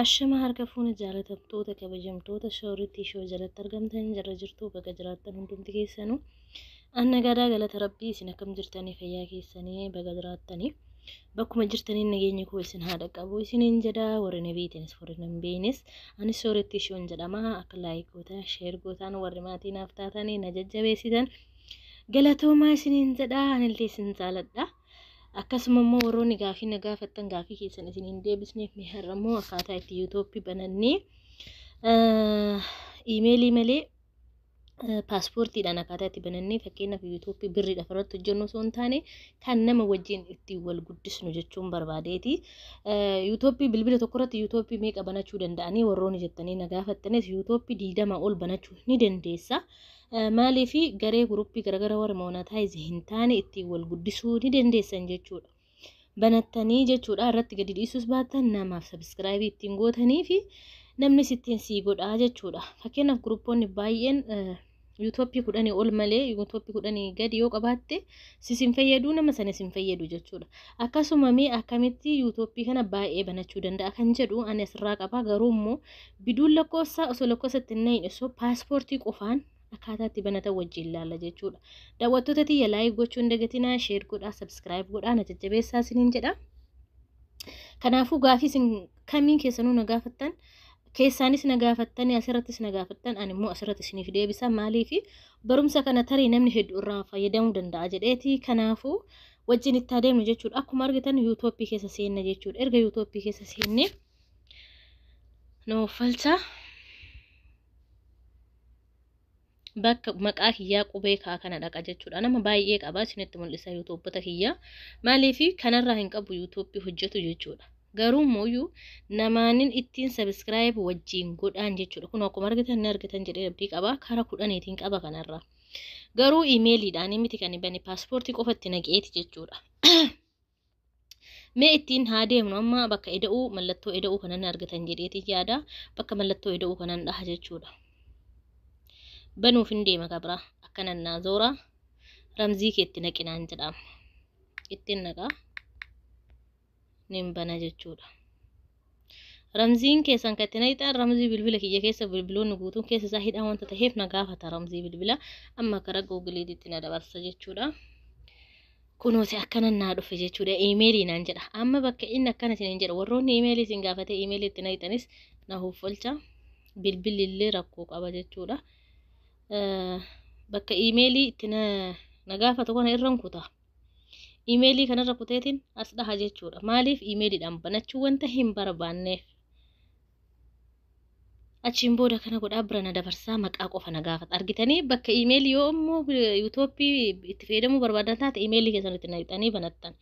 Ashama harka fuuna jaalatamtoota kabajamtoota shawriitti ishoo jalatti argamtanii jarra jirtu bakka jiraattan hundumti keessanuu anna gadaa galata rabbii isin akkam jirtanii fayyaa keessanii bakka jiraattanii bakkuma jirtanii nageenya koo isin haadha qabu isiniin jedhaa warri na beektenis warri na beeknes anis shawriitti ishoon jedhama akka laayikoota sheergootaan warri maatii naaf taatanii na jajjabeessitan galatoomaa isiniin jedhaa anillee isin jaaladha. Akkasumammoo immoo warroonni gaafii na gaafattan gaafii keessan isin hin deebisneef har'ammoo akkaataa itti yuutooppii banannee imeelii malee paaspoortiidhaan akkaataa itti banannee fakkeenyaaf yuutuubii birriidhaaf irratti hojjennu osoo hin taane kan nama wajjin ittiin wal guddisnu jechuun barbaadeeti. Yuutuubii bilbila tokkorratti yuutuubii meeqa banachuu danda'anii warroonni jettanii na gaafattanis yuutuubii diidama ol banachuu ni dandeessa. Maaliif garee guruppii garaagaraa warra moonataayizii hin taane ittiin wal guddisuu ni dandeessan jechuudha. Banattanii jechuudha irratti gadi dhiisuus baattan namaaf sabiskiraayibii ittiin gootanii fi namnis ittiin sii godhaa jechuudha. Fakkeenyaaf guruppoonni baay'een yuutooppii kudhanii ol malee yuutooppii kudhanii gadi yoo qabaatte sisin fayyaduu nama sana sin fayyadu jechuudha. Akkasuma mee akkamitti yuutooppii kana baay'ee banachuu danda'a kan jedhu ani asirraa qaba garuu immoo biduun lakkoofsaa osoo lakkoofsatti hin nahin osoo paaspoortii qofaan akkaataatti banatan wajjin ilaalla jechuudha. Daawwattoota tiyya laayif gochuun dagatinaa sheer godhaa sabskiraayib godhaa na jajjabeessaa siniin jedha. Kanaafuu gaafii kamii kamiin keessanuu na gaafattan keessaanis na gaafattanii asirrattis na gaafattan ani immoo asirratti isiniif deebisa maalii fi barumsa kana tarii namni hedduu irraa fayyadamuu danda'a jedheeti kanaafuu wajjin itti adeemnu jechuudha akkuma argitan yuutooppii keessa seenna jechuudha erga yuutooppii keessa seenne nooffalcha bakka maqaa kiyyaa qubee kaa kana dhaqa jechuudha nama baay'ee qaba isinitti mul'isa yuutuubbota kiyyaa maaliif kanarraa hin qabu yuutuubbii hojjetu jechuudha. garuummoyyuu namaanin ittiin sabiskiraayib wajjiin godhaan jechuudha kun akkuma argatan ni argatan jedhee abdii qaba karaa kudhaniitiin qaba kanarra garuu imeeliidhaan miti kan bane paaspoortii itti naqeeti jechuudha mee ittiin haa deemnu amma bakka eda'uu mallattoo eda'uu kanan argatan jedheeti yaada bakka mallattoo eda'uu kanan dhaha jechuudha banuuf hin deema kabra akkanan naa zoora ramzii keetti naqinaan jedhama ittiin naqaa nin bana jechuudha. Ramziin keessan kan ittiin hidhaan ramzii bilbila kiyya keessa bilbiloonni guutuun keessa isaa hidhaa wanta ta'eef na gaafata ramzii bilbila amma karaa googiliitti na dabarsa jechuudha. kunuuti akkanan na dhufe jechuudha iimeelii naan jedha amma bakka inni akkana isin jedha warroonni iimeelii isin gaafate iimeelii itti nayxanis na huuffolcha bilbilli illee rakkoo qaba jechuudha bakka iimeelii itti na gaafatu kana irra kutaa imeelii kanarra kuteetiin as dhaha jechuudha. Maaliif imeeliidhaan banachuu wanta hin barbaanneef. Achiin booda kana godhaa bira na dabarsaa maqaa qofa na gaafata. Argitanii bakka imeelii yoo immoo yuutooppii itti fayyadamuu barbaadan taate imeelii keessanitti na hixanii banattan.